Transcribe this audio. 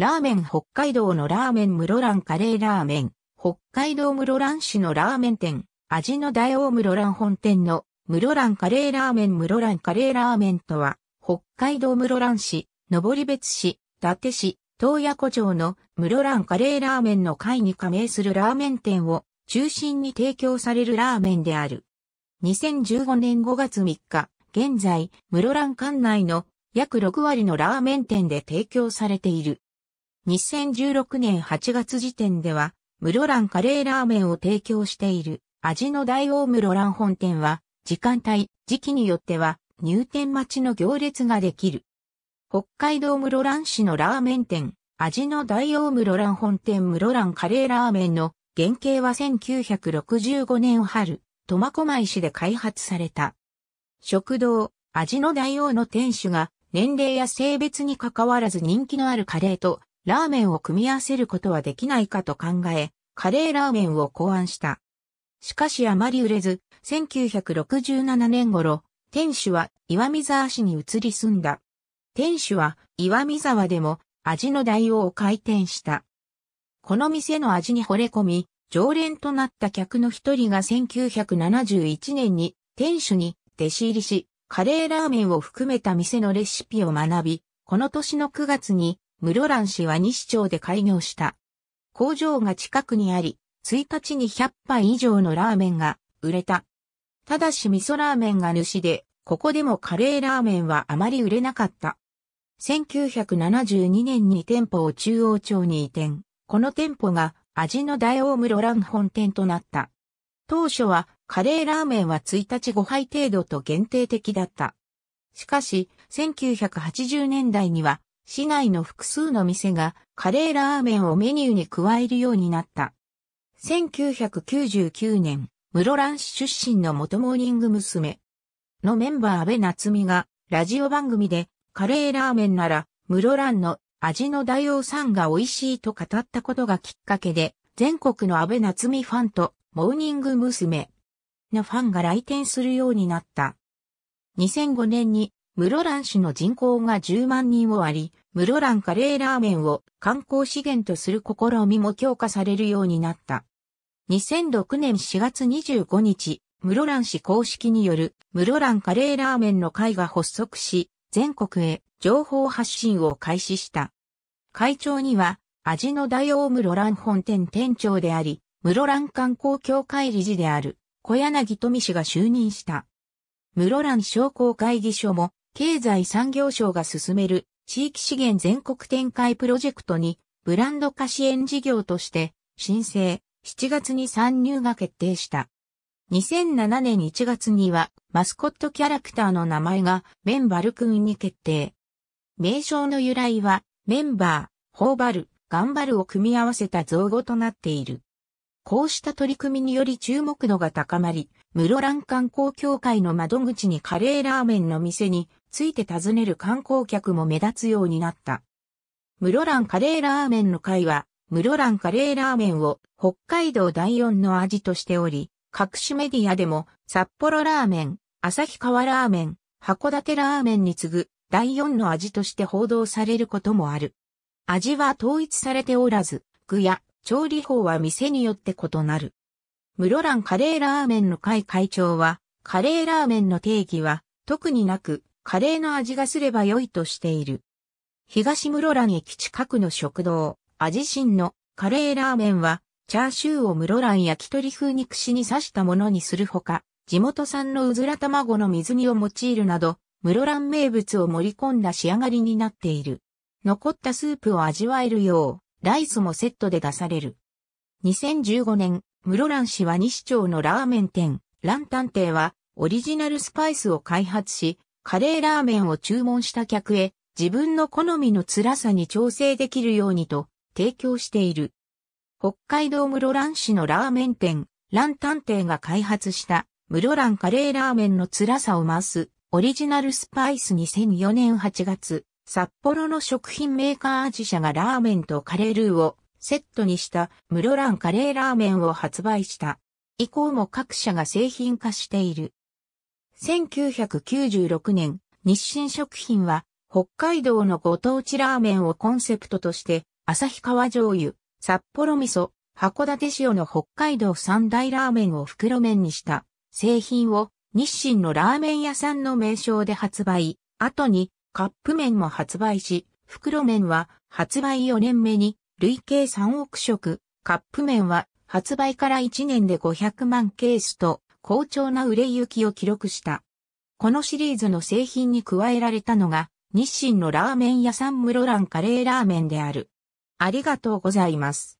ラーメン北海道のラーメン室蘭カレーラーメン、北海道室蘭市のラーメン店、味の大王室蘭本店の室蘭カレーラーメン室蘭カレーラーメンとは、北海道室蘭市、登別市、伊達市、東野古町の室蘭カレーラーメンの会に加盟するラーメン店を中心に提供されるラーメンである。2015年5月3日、現在、室蘭管内の約6割のラーメン店で提供されている。2016年8月時点では、室蘭カレーラーメンを提供している、味の大王室蘭本店は、時間帯、時期によっては、入店待ちの行列ができる。北海道室蘭市のラーメン店、味の大王室蘭本店室蘭カレーラーメンの原型は1965年春、苫小牧市で開発された。食堂、味の大王の店主が年齢や性別に関わらず人気のあるカレーとラーメンを組み合わせることはできないかと考え、カレーラーメンを考案した。しかしあまり売れず、1967年頃、店主は岩見沢市に移り住んだ。店主は岩見沢でも味の代用を開店した。この店の味に惚れ込み、常連となった客の一人が1971年に店主に弟子入りし、カレーラーメンを含めた店のレシピを学び、この年の9月に室蘭市は西町で開業した。工場が近くにあり、1日に100杯以上のラーメンが売れた。ただし味噌ラーメンが主で、ここでもカレーラーメンはあまり売れなかった。1972年に店舗を中央町に移転。この店舗が味の大王室蘭本店となった。当初はカレーラーメンは1日5杯程度と限定的だった。しかし、1980年代には市内の複数の店がカレーラーメンをメニューに加えるようになった。1999年、室蘭市出身の元モーニング娘。のメンバー安倍夏美が、ラジオ番組で、カレーラーメンなら、室蘭の味の大王さんが美味しいと語ったことがきっかけで、全国の安倍夏美ファンと、モーニング娘。のファンが来店するようになった。2005年に、室蘭市の人口が10万人を割り、室蘭カレーラーメンを観光資源とする試みも強化されるようになった。2006年4月25日、室蘭市公式による室蘭カレーラーメンの会が発足し、全国へ情報発信を開始した。会長には、味の大王室蘭本店店長であり、室蘭観光協会理事である小柳富氏が就任した。室蘭商工会議所も経済産業省が進める地域資源全国展開プロジェクトにブランド化支援事業として申請、7月に参入が決定した。2007年1月にはマスコットキャラクターの名前がメンバルくんに決定。名称の由来はメンバー、頬張る、頑張るを組み合わせた造語となっている。こうした取り組みにより注目度が高まり、室蘭観光協会の窓口にカレーラーメンの店について尋ねる観光客も目立つようになった。室蘭カレーラーメンの会は、室蘭カレーラーメンを北海道第四の味としており、各種メディアでも札幌ラーメン、旭川ラーメン、函館ラーメンに次ぐ第4の味として報道されることもある。味は統一されておらず、具や調理法は店によって異なる。室蘭カレーラーメンの会会長は、カレーラーメンの定義は特になく、カレーの味がすれば良いとしている。東室蘭駅近くの食堂、味新のカレーラーメンは、チャーシューを室蘭焼き鳥風に串に刺したものにするほか、地元産のうずら卵の水煮を用いるなど、室蘭名物を盛り込んだ仕上がりになっている。残ったスープを味わえるよう、ライスもセットで出される。2015年、室蘭市は西町のラーメン店、ラン探偵は、オリジナルスパイスを開発し、カレーラーメンを注文した客へ自分の好みの辛さに調整できるようにと提供している。北海道室蘭市のラーメン店、蘭探偵が開発した室蘭カレーラーメンの辛さを増すオリジナルスパイス2004年8月、札幌の食品メーカー自社がラーメンとカレールーをセットにした室蘭カレーラーメンを発売した。以降も各社が製品化している。1996年、日清食品は、北海道のご当地ラーメンをコンセプトとして、旭川醤油、札幌味噌、函館塩の北海道三大ラーメンを袋麺にした製品を日清のラーメン屋さんの名称で発売、後にカップ麺も発売し、袋麺は発売4年目に累計3億食、カップ麺は発売から1年で500万ケースと好調な売れ行きを記録した。このシリーズの製品に加えられたのが、日清のラーメン屋さん室蘭カレーラーメンである。ありがとうございます。